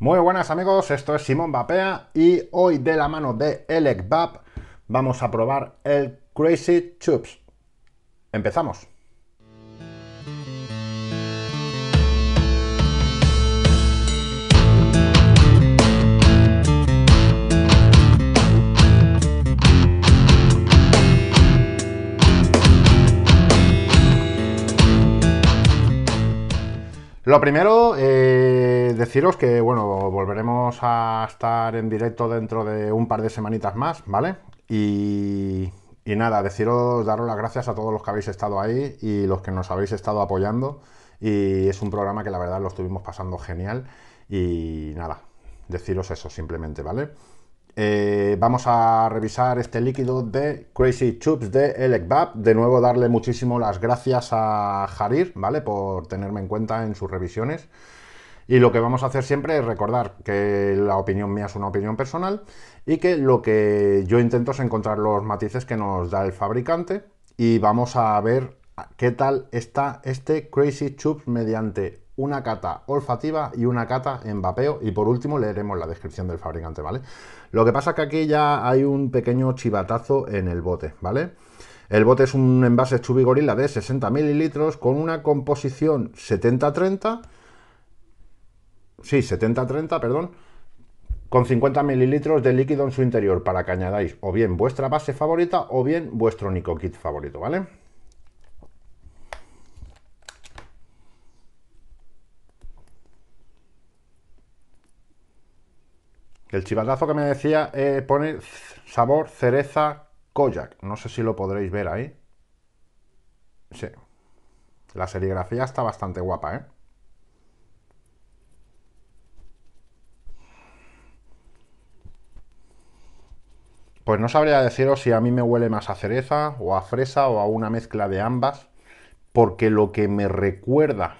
Muy buenas amigos, esto es Simón Bapea y hoy de la mano de Elec vamos a probar el Crazy Chups. Empezamos. Lo primero, eh, deciros que, bueno, volveremos a estar en directo dentro de un par de semanitas más, ¿vale? Y, y, nada, deciros, daros las gracias a todos los que habéis estado ahí y los que nos habéis estado apoyando. Y es un programa que la verdad lo estuvimos pasando genial. Y nada, deciros eso simplemente, ¿vale? Eh, vamos a revisar este líquido de Crazy Tubes de Elecbab. De nuevo, darle muchísimo las gracias a Jarir, ¿vale? Por tenerme en cuenta en sus revisiones. Y lo que vamos a hacer siempre es recordar que la opinión mía es una opinión personal y que lo que yo intento es encontrar los matices que nos da el fabricante y vamos a ver qué tal está este Crazy Chub mediante una cata olfativa y una cata en vapeo y por último leeremos la descripción del fabricante, ¿vale? Lo que pasa es que aquí ya hay un pequeño chivatazo en el bote, ¿vale? El bote es un envase Chubby Gorilla de 60 mililitros con una composición 70-30, sí, 70-30, perdón, con 50 mililitros de líquido en su interior para que añadáis o bien vuestra base favorita o bien vuestro Nico Kit favorito, ¿vale? El chivaldazo que me decía eh, pone sabor cereza Koyak. No sé si lo podréis ver ahí. Sí. La serigrafía está bastante guapa, ¿eh? Pues no sabría deciros si a mí me huele más a cereza o a fresa o a una mezcla de ambas, porque lo que me recuerda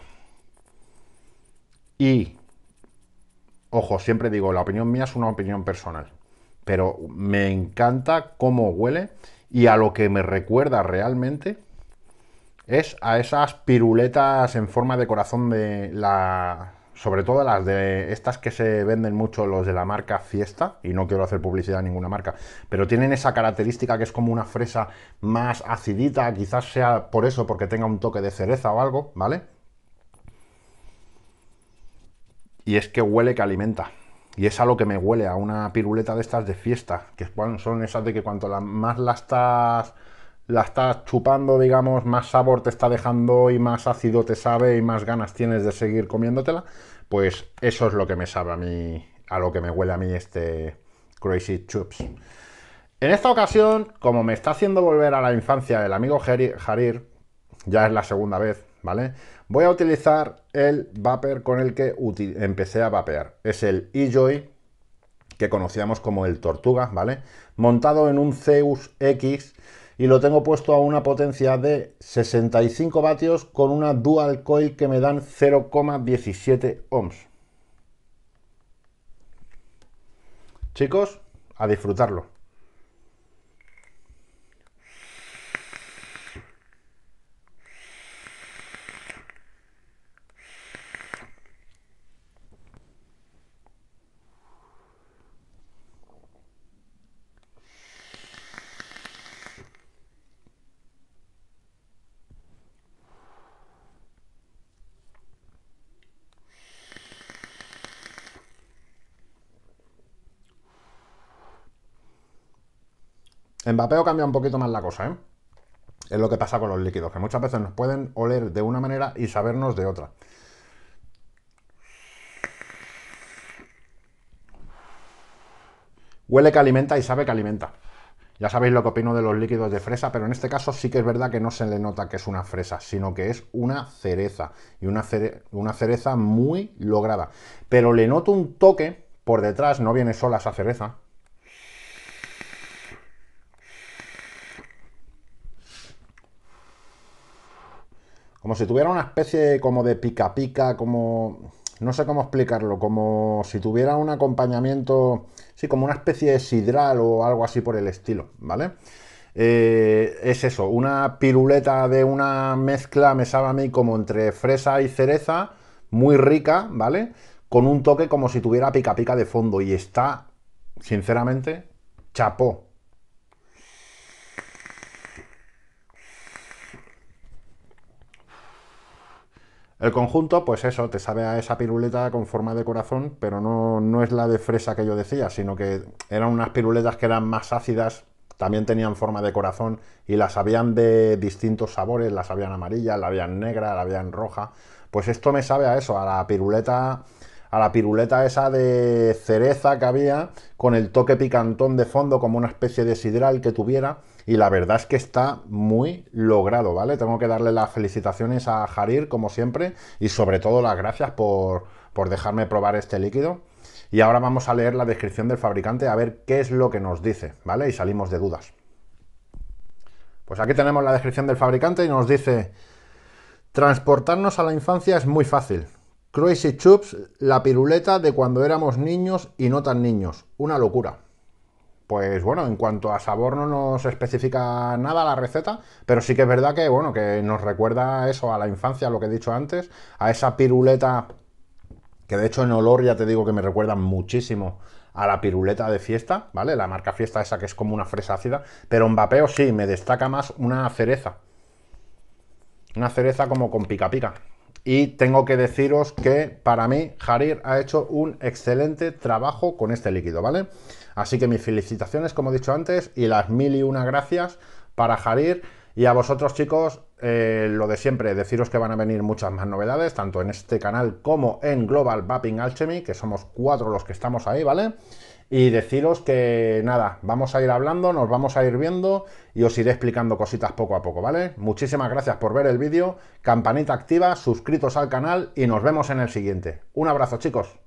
y Ojo, siempre digo, la opinión mía es una opinión personal, pero me encanta cómo huele y a lo que me recuerda realmente es a esas piruletas en forma de corazón de la... Sobre todo las de estas que se venden mucho los de la marca Fiesta, y no quiero hacer publicidad a ninguna marca, pero tienen esa característica que es como una fresa más acidita, quizás sea por eso, porque tenga un toque de cereza o algo, ¿vale? Y es que huele que alimenta. Y es a lo que me huele, a una piruleta de estas de fiesta, que son esas de que cuanto más la estás, la estás chupando, digamos, más sabor te está dejando y más ácido te sabe y más ganas tienes de seguir comiéndotela, pues eso es lo que me sabe a mí, a lo que me huele a mí este Crazy Chups. En esta ocasión, como me está haciendo volver a la infancia el amigo Jarir, ya es la segunda vez, Voy a utilizar el vapor con el que empecé a vapear. Es el eJoy, que conocíamos como el Tortuga, ¿vale? Montado en un Zeus X y lo tengo puesto a una potencia de 65 vatios con una dual coil que me dan 0,17 ohms. Chicos, a disfrutarlo. En cambia un poquito más la cosa, ¿eh? Es lo que pasa con los líquidos, que muchas veces nos pueden oler de una manera y sabernos de otra. Huele que alimenta y sabe que alimenta. Ya sabéis lo que opino de los líquidos de fresa, pero en este caso sí que es verdad que no se le nota que es una fresa, sino que es una cereza. Y una, una cereza muy lograda. Pero le noto un toque por detrás, no viene sola esa cereza, como si tuviera una especie como de pica pica, como no sé cómo explicarlo, como si tuviera un acompañamiento, sí, como una especie de sidral o algo así por el estilo, ¿vale? Eh, es eso, una piruleta de una mezcla me sabe a mí como entre fresa y cereza, muy rica, ¿vale? Con un toque como si tuviera pica pica de fondo y está, sinceramente, chapó, El conjunto, pues eso, te sabe a esa piruleta con forma de corazón, pero no, no es la de fresa que yo decía, sino que eran unas piruletas que eran más ácidas, también tenían forma de corazón y las habían de distintos sabores, las habían amarilla, la habían negra, la habían roja. Pues esto me sabe a eso, a la piruleta a la piruleta esa de cereza que había, con el toque picantón de fondo, como una especie de sidral que tuviera. Y la verdad es que está muy logrado, ¿vale? Tengo que darle las felicitaciones a Jarir, como siempre, y sobre todo las gracias por, por dejarme probar este líquido. Y ahora vamos a leer la descripción del fabricante a ver qué es lo que nos dice, ¿vale? Y salimos de dudas. Pues aquí tenemos la descripción del fabricante y nos dice, transportarnos a la infancia es muy fácil. Crazy Chups, la piruleta de cuando éramos niños y no tan niños. Una locura. Pues bueno, en cuanto a sabor no nos especifica nada la receta, pero sí que es verdad que bueno, que nos recuerda eso a la infancia, lo que he dicho antes, a esa piruleta que de hecho en olor ya te digo que me recuerda muchísimo a la piruleta de fiesta, ¿vale? La marca fiesta esa que es como una fresa ácida, pero en vapeo sí, me destaca más una cereza. Una cereza como con pica pica. Y tengo que deciros que para mí Jarir ha hecho un excelente trabajo con este líquido, ¿vale? Así que mis felicitaciones, como he dicho antes, y las mil y una gracias para jarir Y a vosotros chicos, eh, lo de siempre, deciros que van a venir muchas más novedades, tanto en este canal como en Global Vaping Alchemy, que somos cuatro los que estamos ahí, ¿vale? y deciros que nada, vamos a ir hablando, nos vamos a ir viendo y os iré explicando cositas poco a poco, ¿vale? Muchísimas gracias por ver el vídeo, campanita activa, suscritos al canal y nos vemos en el siguiente. Un abrazo chicos.